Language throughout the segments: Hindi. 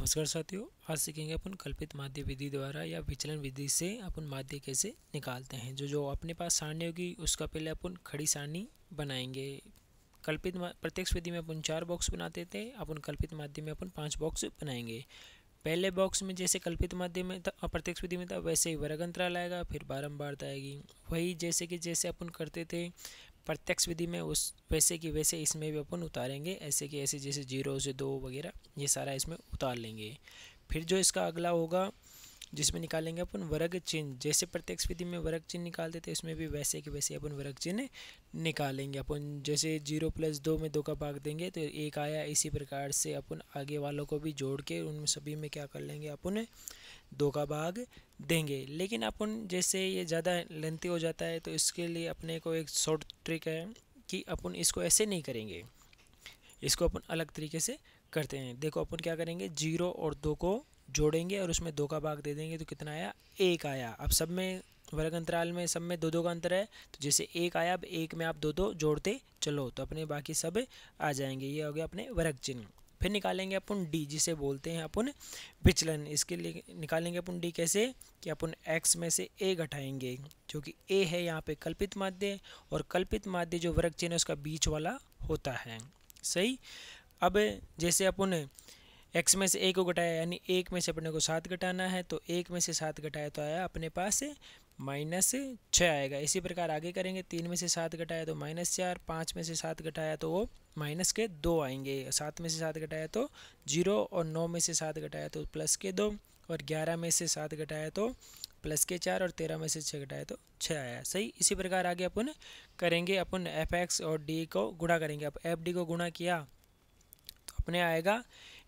नमस्कार साथियों आज सीखेंगे अपन कल्पित माध्य विधि द्वारा या विचलन विधि से अपन माध्य कैसे निकालते हैं जो जो अपने पास सारणी होगी उसका पहले अपन खड़ी सारणी बनाएंगे कल्पित प्रत्यक्ष विधि में अपन चार बॉक्स बनाते थे अपन कल्पित माध्य में अपन पांच बॉक्स बनाएंगे पहले बॉक्स में जैसे कल्पित माध्य में था प्रत्यक्ष विधि में था वैसे ही वर्ग अंतराल आएगा फिर बारम्बारता आएगी वही जैसे कि जैसे अपन करते थे प्रत्यक्ष विधि में उस वैसे कि वैसे इसमें भी अपन उतारेंगे ऐसे कि ऐसे जैसे जीरो से दो वगैरह ये सारा इसमें उतार लेंगे फिर जो इसका अगला होगा जिसमें निकालेंगे अपन वर्ग चिन्ह जैसे प्रत्यक्ष विधि में वर्ग चिन्ह निकालते थे इसमें भी वैसे के वैसे अपन वर्ग चिन्ह निकालेंगे अपन जैसे जीरो प्लस दो में दो का भाग देंगे तो एक आया इसी प्रकार से अपन आगे वालों को भी जोड़ के उन सभी में क्या कर लेंगे अपन दो का भाग देंगे लेकिन अपन जैसे ये ज़्यादा लेंथी हो जाता है तो इसके लिए अपने को एक शॉर्ट ट्रिक है कि अपन इसको ऐसे नहीं करेंगे इसको अपन अलग तरीके से करते हैं देखो अपन क्या करेंगे जीरो और दो को जोड़ेंगे और उसमें दो का भाग दे देंगे तो कितना आया एक आया अब सब में वर्ग अंतराल में सब में दो दो का अंतर है तो जैसे एक आया अब एक में आप दो दो जोड़ते चलो तो अपने बाकी सब आ जाएंगे ये हो गया अपने वर्ग चिन्ह फिर निकालेंगे अपन डी जिसे बोलते हैं अपन विचलन इसके लिए निकालेंगे अपन डी कैसे कि अपन एक्स में से ए घटाएंगे जो कि ए है यहाँ पे कल्पित माध्य और कल्पित माध्य जो वर्ग चिन्ह है उसका बीच वाला होता है सही अब जैसे अपन एक्स में से एक को घटाया यानी एक में से अपने को सात घटाना है तो एक में से सात घटाया तो आया अपने पास माइनस छः आएगा इसी प्रकार आगे करेंगे तीन में से सात घटाया तो माइनस चार पाँच में से सात घटाया तो वो माइनस के दो आएंगे सात में से सात घटाया तो जीरो और नौ में से सात घटाया तो प्लस के दो और ग्यारह में से सात घटाया तो प्लस के चार और तेरह में से छः घटाया तो छः आया सही इसी प्रकार आगे अपन करेंगे अपन एफ एक्स और डी को गुणा करेंगे अब एफ डी को गुणा किया तो अपने आएगा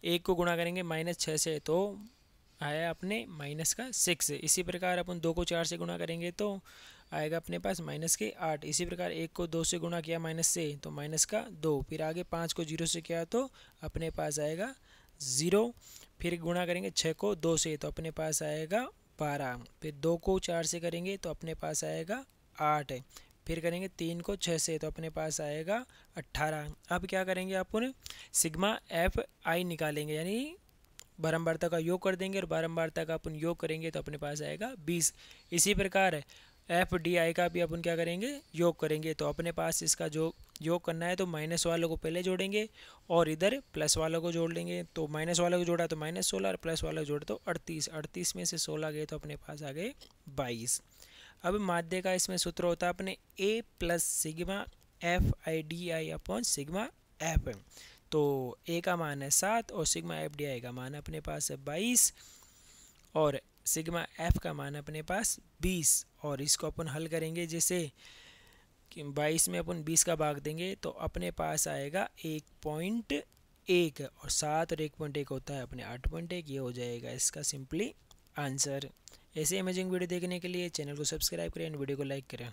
एक को गुणा करेंगे माइनस छः से तो आया अपने माइनस का सिक्स इसी प्रकार अपन दो को चार से गुणा करेंगे तो आएगा अपने पास माइनस के आठ इसी प्रकार एक को दो से गुणा किया माइनस से तो माइनस का दो फिर आगे पाँच को जीरो से किया तो अपने पास आएगा ज़ीरो फिर गुणा करेंगे छः को दो से तो अपने पास आएगा बारह फिर दो को चार से करेंगे तो अपने पास आएगा आठ फिर करेंगे तीन को छः से तो अपने पास आएगा अट्ठारह अब क्या करेंगे अपन सिग्मा एफ आई निकालेंगे यानी बारम्बारता का योग कर देंगे और बारम्बारता का अपन योग करेंगे तो अपने पास आएगा बीस इसी प्रकार एफ डी आई का भी अपन क्या करेंगे योग करेंगे तो अपने पास इसका जो योग करना है तो माइनस वालों को पहले जोड़ेंगे और इधर प्लस वालों को जोड़ लेंगे तो माइनस वालों को जोड़ा तो माइनस सोलह और प्लस वालों को जोड़ा तो अड़तीस अड़तीस में से सोलह गए तो अपने पास आ गए बाईस अब माध्य का इसमें सूत्र होता है अपने A plus sigma F I D I upon sigma F M तो ए का मान है सात और सिग्मा एफ डी आई का मान अपने पास है बाईस और सिग्मा एफ का मान अपने पास बीस और इसको अपन हल करेंगे जैसे कि बाईस में अपन बीस का भाग देंगे तो अपने पास आएगा एक पॉइंट एक और सात और एक पॉइंट एक होता है अपने आठ पॉइंट एक ये हो जाएगा इसका सिंपली आंसर ऐसे अमेजिंग वीडियो देखने के लिए चैनल को सब्सक्राइब करें एंड वीडियो को लाइक करें